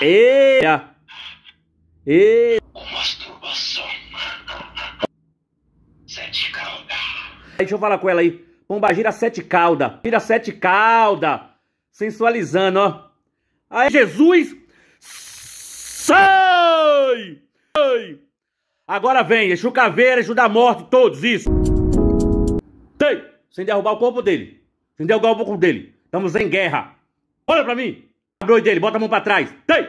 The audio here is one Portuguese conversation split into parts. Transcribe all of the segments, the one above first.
Eia! Eia! Masturbação. Sete calda. Deixa eu falar com ela aí. Pomba, gira sete calda. Gira sete calda. Sensualizando, ó. Aí, Jesus! Sai! Sai! Agora vem, Exu Caveira, Exu da Morte, todos, isso. Tem! Sem derrubar o corpo dele. Sem derrubar o corpo dele. Estamos em guerra. Olha pra mim! doido dele, bota a mão pra trás. Tem!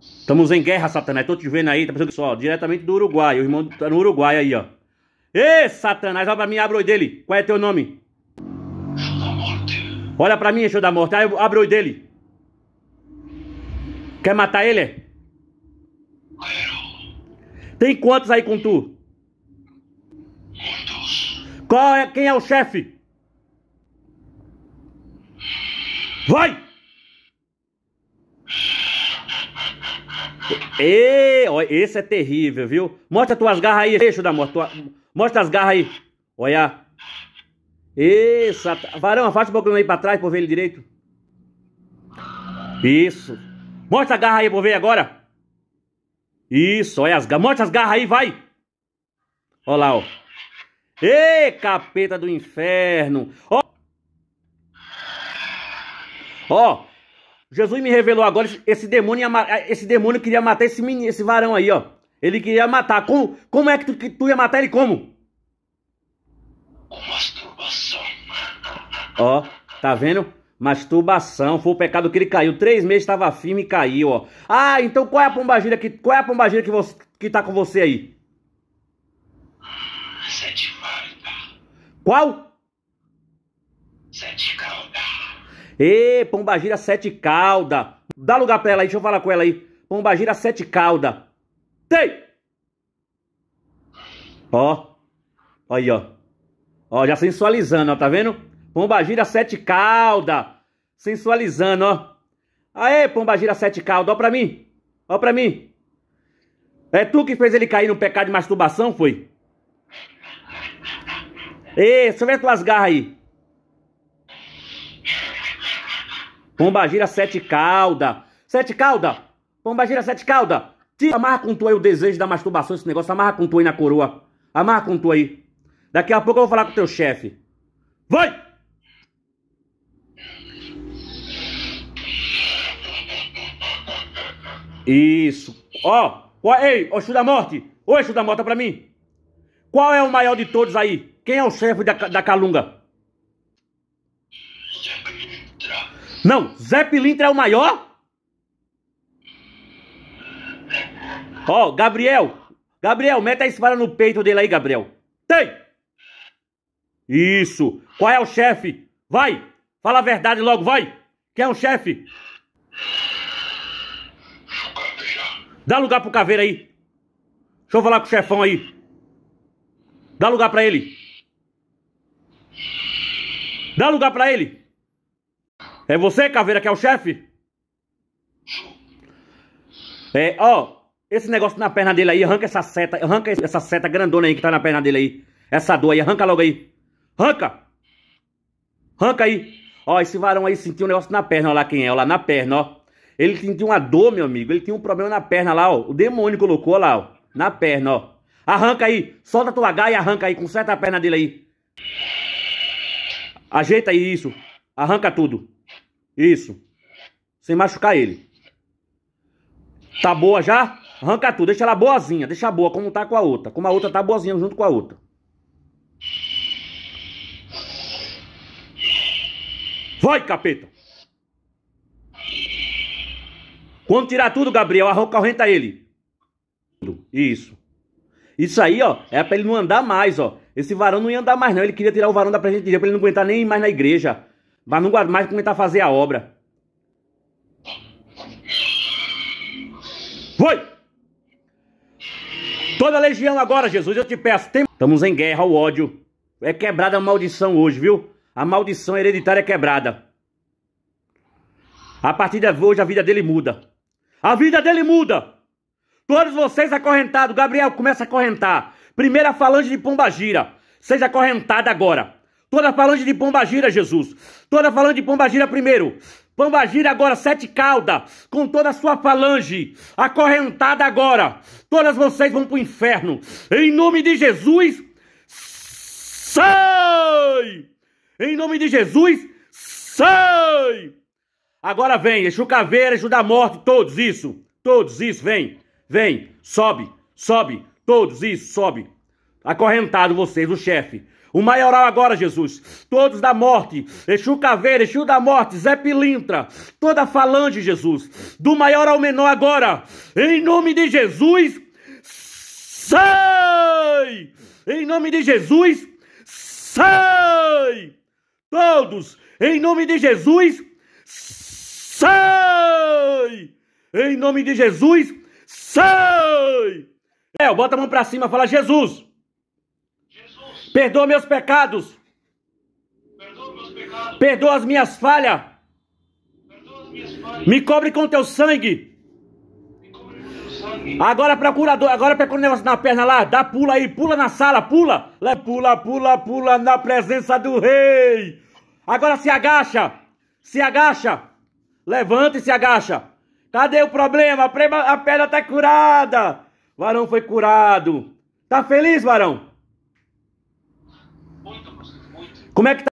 Estamos em guerra, Satanás. Tô te vendo aí, tá pensando só, diretamente do Uruguai. O irmão tá no Uruguai aí, ó. Ê, Satanás, olha pra mim, abre o dele. Qual é teu nome? Show da morte. Olha pra mim, show da morte. Aí, abre o dele. Quer matar ele? Quero. Tem quantos aí com tu? Muitos. Qual é, quem é o chefe? Vai! Ei, olha, esse é terrível, viu? Mostra tuas garras aí, eixo da moto. Tua... Mostra as garras aí. Olha. Isso. Varão, afasta um pouquinho aí pra trás pra ver ele direito. Isso. Mostra a garra aí pra ver agora. Isso, olha as garras. Mostra as garras aí, vai. Olha lá, ó. Ei, capeta do inferno. Ó. Ó. Jesus me revelou agora, esse demônio, esse demônio queria matar esse, menino, esse varão aí, ó. Ele queria matar. Como, como é que tu, que tu ia matar ele como? Masturbação. Ó, tá vendo? Masturbação, foi o pecado que ele caiu. Três meses estava firme e caiu, ó. Ah, então qual é a pombagira que, qual é a pombagira que, você, que tá com você aí? Sete Marta. Qual? Sete calças. Ê, Pombagira Sete Calda. Dá lugar pra ela aí, deixa eu falar com ela aí. Pombagira Sete Calda. Tem! Ó. Aí, ó. Ó, já sensualizando, ó, tá vendo? Pombagira Sete Calda. Sensualizando, ó. Aê, Pombagira Sete Calda, ó pra mim. Ó pra mim. É tu que fez ele cair no pecado de masturbação, foi? Ê, você vê tuas garras aí. Pombagira sete calda. Sete calda. Pombagira sete calda. Tira, amarra com tu aí o desejo da masturbação, esse negócio. Amarra com tu aí na coroa. Amarra com tu aí. Daqui a pouco eu vou falar com o teu chefe. Vai! Isso. Ó, ó, ei, ó, da morte. Oi, da morte, tá pra mim. Qual é o maior de todos aí? Quem é o chefe da, da Calunga? Não, Zé Pilintra é o maior? Ó, Gabriel. Gabriel, mete a espada no peito dele aí, Gabriel. Tem! Isso. Qual é o chefe? Vai! Fala a verdade logo, vai! Quem é o chefe? Dá lugar pro caveira aí. Deixa eu falar com o chefão aí. Dá lugar pra ele. Dá lugar pra ele. É você, Caveira, que é o chefe? É, ó, esse negócio na perna dele aí, arranca essa seta, arranca essa seta grandona aí que tá na perna dele aí. Essa dor aí, arranca logo aí. Arranca! Arranca aí. Ó, esse varão aí sentiu um negócio na perna, ó lá quem é, ó lá na perna, ó. Ele sentiu uma dor, meu amigo, ele tinha um problema na perna lá, ó. O demônio colocou ó lá, ó, na perna, ó. Arranca aí, solta tua gaia e arranca aí, conserta a perna dele aí. Ajeita aí isso, arranca tudo. Isso. Sem machucar ele. Tá boa já? Arranca tudo, deixa ela boazinha, deixa boa como tá com a outra. Como a outra tá boazinha junto com a outra. Vai, capeta! Quando tirar tudo, Gabriel, arranca ele. Isso. Isso aí, ó, é pra ele não andar mais, ó. Esse varão não ia andar mais, não. Ele queria tirar o varão da dia pra ele não aguentar nem mais na igreja. Mas não guarda mais começar a fazer a obra. Foi! Toda a legião agora, Jesus, eu te peço. Tem... Estamos em guerra, o ódio. É quebrada a maldição hoje, viu? A maldição hereditária é quebrada. A partir de hoje a vida dele muda. A vida dele muda. Todos vocês acorrentados. Gabriel, começa a acorrentar. Primeira falange de pomba gira Seja acorrentada agora. Toda falange de Pombagira, Jesus. Toda falange de Pombagira primeiro. Pombagira agora, sete caudas, com toda a sua falange, acorrentada agora. Todas vocês vão para o inferno. Em nome de Jesus, sai! Em nome de Jesus, sai! Agora vem, Exu Caveira, Exu da Morte, todos isso. Todos isso, vem. Vem, sobe, sobe. Todos isso, sobe. Acorrentado vocês, o chefe. O maioral agora, Jesus. Todos da morte. Exu Caveira, Exu da morte, Zé Pilintra. Toda a falange, Jesus. Do maior ao menor agora. Em nome de Jesus. Sai! Em nome de Jesus. Sai! Todos. Em nome de Jesus. Sai! Em nome de Jesus. Sai! É, bota a mão pra cima, fala Jesus. Perdoa meus pecados. Perdoa, as minhas falhas. Me cobre com teu sangue. Agora para curador, Agora procurador, agora pega o negócio na perna lá, dá pula aí, pula na sala, pula, pula, pula, pula na presença do rei. Agora se agacha, se agacha, levanta e se agacha. Cadê o problema? A perna tá curada. Varão foi curado. Tá feliz, varão? Como é que tá